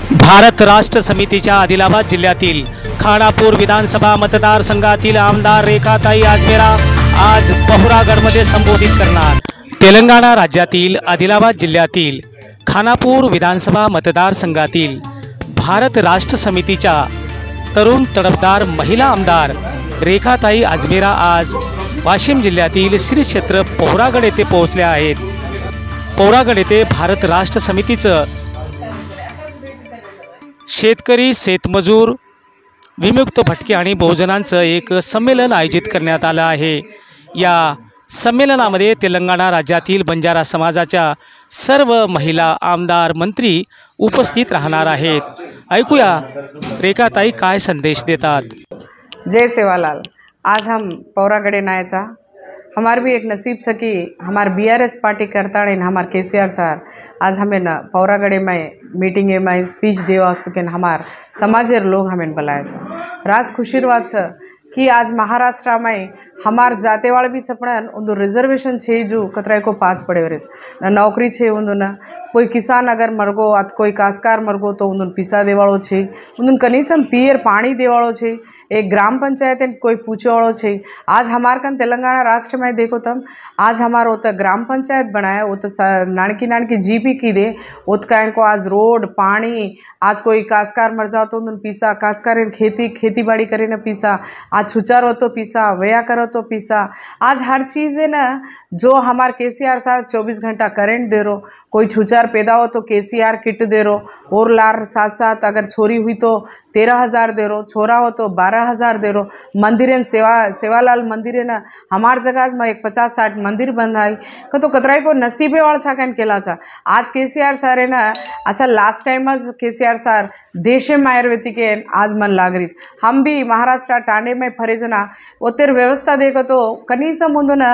भारत राष्ट्र समितीच्या आदिलाबाद जिल्ह्यातील खानापूर विधानसभा मतदारसंघातील आमदार रेखाताई आजमेरा आज बहुरागडमध्ये संबोधित करणार तेलंगणा राज्यातील आदिलाबाद जिल्ह्यातील खानापूर विधानसभा मतदारसंघातील भारत राष्ट्र समितीच्या तरुण तडफदार महिला आमदार रेखाताई आजमेरा आज वाशिम जिल्ह्यातील श्री क्षेत्र पोहरागड येथे पोहोचल्या आहेत पोहरागड येथे भारत राष्ट्र समितीचं शेतकरी शेतमजूर विमुक्त भटके आणि बहुजनांचं एक संमेलन आयोजित करण्यात आलं आहे या संमेलनामध्ये तेलंगणा राज्यातील बंजारा समाजाच्या सर्व महिला आमदार मंत्री उपस्थित राहणार आहेत ऐकूया रेखाताई काय संदेश देतात जय सेवालाल आज हम पौरागडे नायचा हमार भी एक नसीब सकी हमार बीआरएस पार्टी करता इन हमार केसीआर सर आज हमें न पौरागढ़ में मीटिंग में स्पीच देवास्तु के हमार समाज लोग हमें बुलाए राज खुशीर्वाद बात कि आज महाराष्ट्र में हमार जाते वाले भी छपड़ा उन रिजर्वेशन छे जो कतरा को पास पड़े वरेस न नौकरी है उन कोई किसान अगर मरगो अत कोई कासकार मरगो तो उन पीसा देवाड़ो है उन कनीसम पियर पानी देवाड़ो है एक ग्राम पंचायत कोई पूछेवाड़ो है आज हमार कन तेलंगाना राष्ट्र में देखो तम आज हमार वो तो ग्राम पंचायत बनाया वो तो नानकी नानकी जी पी की दे उत को आज रोड पानी आज कोई कासकार मर जाओ तो उन पीसा कासकार खेती खेती बाड़ी करे पीसा आज आज छुचा तो पीसा वया करो तो पीसा आज हर चीज़ है ना जो हमारे के सी आर सार चौबीस घंटा करंट दे रो कोई छुचार पैदा हो तो के सी आर किट दे रो और लार साथ साथ अगर छोरी हुई तो तेरह हज़ार दे रो छोरा हो तो बारह हज़ार दे रो मंदिर सेवा सेवालाल मंदिर है ना हमार जगह में एक पचास साठ मंदिर बंद आई को तो कतराई को नसीबे वाल छा कहन केला छा आज के सी आर सार है ना असल लास्ट टाइम के सी आर सार देशे में आयुर्वेदिक आज मन लाग रही हम भी महाराष्ट्र टांडे में ఫర్ ఏజన ఒత్తేరు వ్యవస్థ దేకతో కనీసం ముందున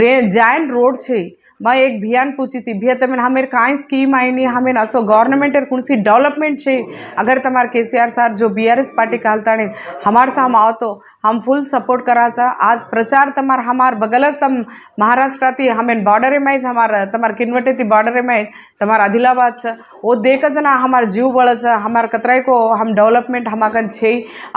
రే జాయింట్ రోడ్ చేయి मैं एक भियान पूछी थी भैया तमें हमें कहीं स्कीम आई नहीं हमें असो गवर्नमेंट कौन सी डेवलपमेंट छे अगर तुम्हारे के सी आर सर जो बी आर एस पार्टी कालता ने हमार साम आओ तो हम फुल सपोर्ट करा चा आज प्रचार तमार हमार बगल तम महाराष्ट्र थी हमें बॉर्डर में हमारा तमार किनवटे थी बॉर्डर में तमार आदिलाबाद छ वो देख जना हमार जीव बड़ छ हमार कतराय को हम डेवलपमेंट हमाकन छे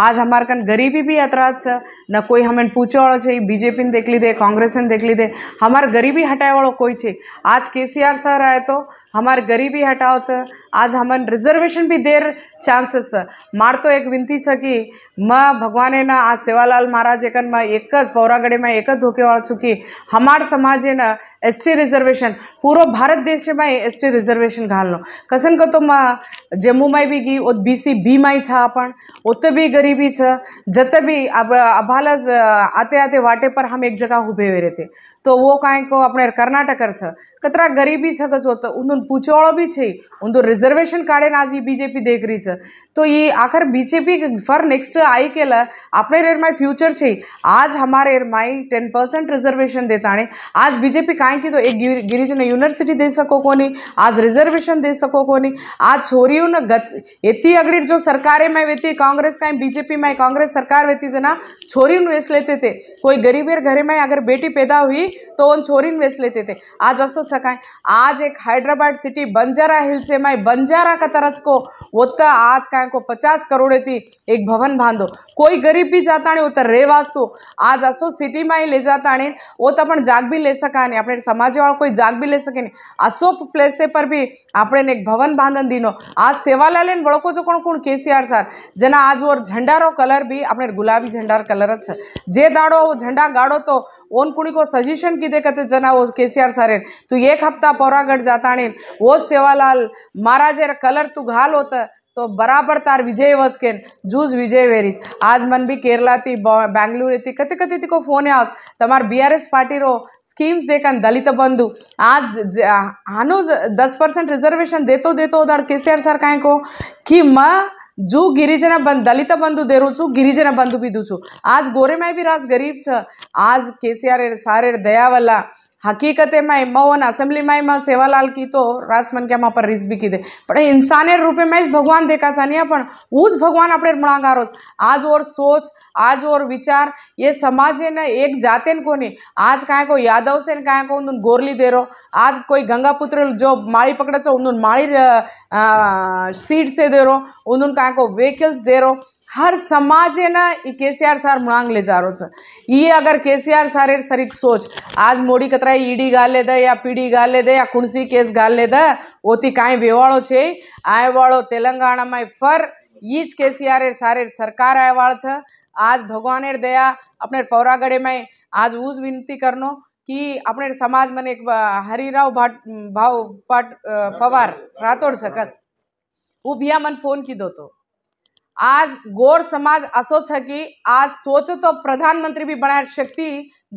आज हमारे कन गरीबी भी अतराज छ न कोई हमें पूछे वालों बीजेपी ने देख ली दे कांग्रेस ने देख ली दे हमार गरीबी हटाए वालों कोई હોય છે આજ કેસીઆર સર आए તો हमारे ગરીબી હટાવ છે આજ હમન રિઝર્વેશન બી દેર ચાન્સીસ છે માર તો એક વિનંતી છે કે માં ભગવાનેના આ સેવાલાલ મહારાજ એકનમાં એક જ પૌરાગડીમાં એક જ ધોકેવાળ છું કે હમાર સમાજેના એસટી રિઝર્વેશન પૂરો ભારત દેશમાં એસટી રિઝર્વેશન ઘાલનો કસન કો તો માં જમ્મુમાં બી ગઈ ઓત બીસી બીમાં છા પણ ઓતે બી ગરીબી છે જતે બी अब अभालज आते आते वाटे पर हम एक जगह उभे हुए रहते तो वो काहे को अपने कर्नाटक ಸರ್ಕಾರ छ कतरा गरीबी छ कचो भी छे उन तो रिजर्वेशन काढ़े ना बीजेपी देख रही छ तो ये आखिर बीजेपी फॉर नेक्स्ट आई के अपने रेर माई फ्यूचर छे आज हमारे रेर माई टेन परसेंट रिजर्वेशन देता ने आज बीजेपी काई की तो एक गिरिजन यूनिवर्सिटी दे सको को आज रिजर्वेशन दे सको को आज छोरी गत एती अगड़ी जो सरकारें में वेती कांग्रेस का बीजेपी में कांग्रेस सरकार वेती ना छोरी वेस लेते थे कोई गरीबेर घरे में अगर बेटी पैदा हुई तो उन छोरी वेस लेते थे आज असोच सकाय आज एक हैदराबाद सिटी बंजारा हिल्स में बंजारा का तरज को वोत आज काय को पचास करोड़ थी एक भवन बांधो कोई गरीब भी जाता नहीं वो तो रेवास्तु तो. आज असो सिटी में ले जाता नहीं वो तो अपन जाग भी ले सका नहीं अपने समाज वालों कोई जाग भी ले सके नहीं असो प्लेसे पर भी अपने एक भवन बांधन दिनो आज सेवालाल वड़को जो कौन कौन केसीआर सर जना आज वो झंडारो कलर भी अपने गुलाबी झंडार कलर अच्छा. जे दाड़ो झंडा गाड़ो तो ओन कुणी को सजेशन कीधे करते जना वो केसीआर ಸರೇನ್ ತೂ ಏಕ್ ಹಪ್ತಾ ಪೌರಾಗಡ್ ಜಾತಾಣೇನ್ ಓ ಸೇವಾಲಾಲ್ ಮಹಾರಾಜೇರ ಕಲರ್ ತೂ ಘಾಲ್ ಹೋತ તો બરાબર તાર વિજય વચકેન જૂજ વિજય વેરીસ આજ મન બી કેરલાથી બેંગ્લુરુથી કતિ કતિ તીકો ફોન આસ તમાર બીઆરએસ પાર્ટીરો સ્કીમ્સ દેખન દલિત બંધુ આજ આનો દસ પર્સન્ટ રિઝર્વેશન દેતો દેતો દાડ કેસીઆર સર કાંઈ કહો કે માં જો ગિરિજન બંધ દલિત બંધુ દેરું છું ગિરિજન બંધુ પીધું છું આજ ગોરેમાય બી રાસ ગરીબ છે આજ કેસીઆર સારેર દયાવલ્લા हकीकते मैं मवन असेंबली में मां सेवालाल की तो रास मन क्या मां पर रिस भी कीधे पर इंसान रूपे में ज भगवान देखा जानिया पण ऊज भगवान अपने मुणागारो आज और सोच आज और विचार ये समाज है ने एक जाते को नहीं आज काय को यादव से काय को उन गोरली दे रो आज कोई गंगा पुत्र जो माड़ी पकड़े छो उन माड़ी सीट से दे रो उन काय को व्हीकल्स दे रो હર સમાજ એના એ કેસીઆર સાર મુળાંગ લેજારો છે એ અગર કેસીઆર સારે સરીક સોચ આજ મોડી કતરા ઈડી ગાલે દે યા પીડી ગાલે દે યા કુણસી કેસ ગાલે દે ઓથી કાંઈ વેવાળો છે આયવાળો તેલંગાણામાં ફર એ જ કેસીઆર સારે સરકાર આયવાળ છે આજ ભગવાને દયા આપણે પૌરાગઢેમાં આજ હું જ વિનંતી કરનો कि अपने समाज मन एक हरिराव भाट भाव पाट पवार राठौड़ सकत वो भैया मन फोन की दो तो આજ ગોર સમાજ આસો છે કે આજ સોચો તો પ્રધાનમંત્રી બી બનાય શક્તિ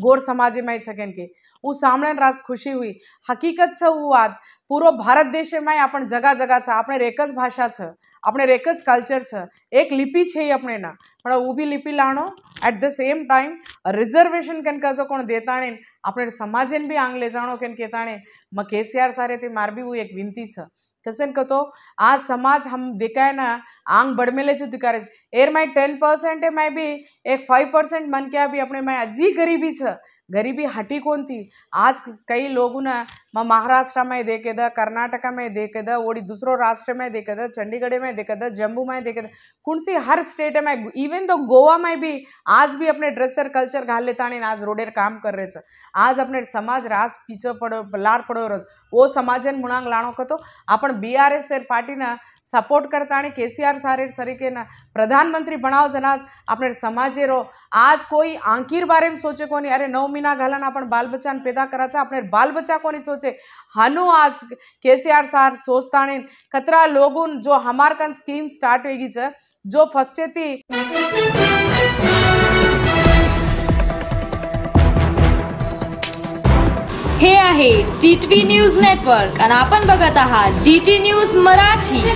ગોર સમાજમાં છે કેમ કે હું સાંભળે રાસ ખુશી હુઈ હકીકત છે હું વાત પૂરો ભારત દેશમાં આપણ જગા જગા છે આપણે એક જ ભાષા છે આપણે એક જ કલ્ચર છે એક લિપિ છે એ આપણે ના પણ ઊભી લિપિ લાણો at the same time reservation કેન કજો કોણ દેતાણે આપણે સમાજને બી આંગલે જાણો કેમ કેતાણે મ કેસીઆર સારેથી માર બી હું એક વિનંતી છે કસન કહો આ સમાજ હમ દેખાયના આંગ બડમેલે જો દિકારે છે એર માય ટેન પર્સન્ટ એ માય બી એક ફાઈવ પર્સન્ટ મન કે બી આપણે માય હજી ગરીબી છે ગરીબી હટી કોનથી આજ કઈ લોકોના માં મહારાષ્ટ્રમાં દેખેદ કર્ણાટકામાં દેખેદ ઓડી દૂસરો રાષ્ટ્રમાં દેખેદ ચંડીગઢમાં દેખેદ જમ્મુમાં દેખેદ કુણસી હર સ્ટેટમાં ઇવન તો ગોવામાં બી આજ બી આપણે ડ્રેસર કલ્ચર ઘાલ લેતા ને આજ રોડેર કામ કરે છે આજ આપણે સમાજ રાસ પીછો પડ્યો લાર પડ્યો રહ્યો ઓ સમાજન મુણાંગ લાણો કતો આપણે પણ બીઆરએસ પાર્ટીના સપોર્ટ કરતા અને કેસીઆર સાહેબ તરીકેના પ્રધાનમંત્રી ભણાવ જનાજ આપણે સમાજે રહો આજ કોઈ આંકીર બારે સોચે કોની અરે નવ મહિના ઘાલાના પણ બાલ બચ્ચાને પેદા કરા છે આપણે બાલ બચ્ચા કોની સોચે हनु आज केसीआर सार सोचता खतरा लोगों जो हमार कन स्कीम स्टार्ट होगी जो फर्स्ट थी हे आहे टी टी न्यूज नेटवर्क आणि आपण बघत आहात डी टी न्यूज मराठी